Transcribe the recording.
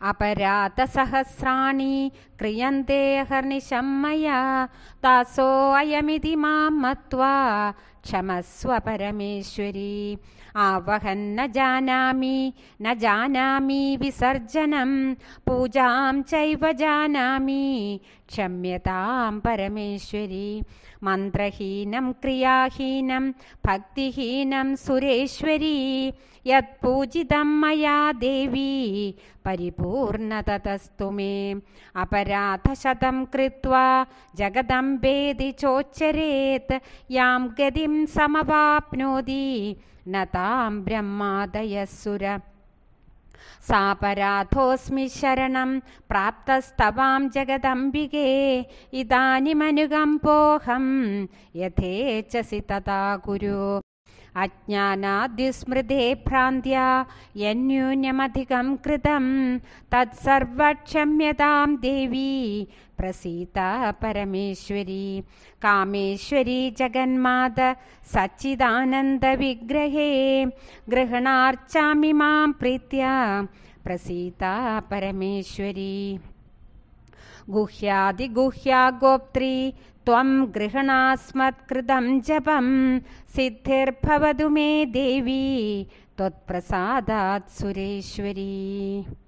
अपरातसहस्राणि क्रियन्ते अहर्निशं मया दासोऽयमिति मां मत्वा क्षमस्व परमेश्वरी आवहन् न जानामि न जानामि विसर्जनं पूजां चैव जानामि क्षम्यतां परमेश्वरी मन्त्रहीनं क्रियाहीनं भक्तिहीनं सुरेश्वरी यत्पूजितं मया देवी परिपूर्णततस्तु मे अपर धशतं कृत्वा जगदम्बेदि चोच्चरेत् यां गतिम् समवाप्नोति न ताम् ब्रह्मादय सुर सा पराधोऽस्मि प्राप्तस्तवाम् जगदम्बिके इदानीमनुगम्पोऽहं यथेचसि तदा गुरु ुस्मृते भ्रान्त्या यन्यून्यमधिकम् कृतं तत्सर्वक्षम्यतां देवी प्रसीता परमेश्वरी कामेश्वरी जगन्मात सच्चिदानन्दविग्रहे गृहणार्चामि मां प्रीत्या प्रसीता परमेश्वरी गुह्यादिगुह्या गोप्त्री त्वं गृहणास्मत्कृतं जपं सिद्धिर्भवतु मे देवी त्वत्प्रसादात् सुरेश्वरी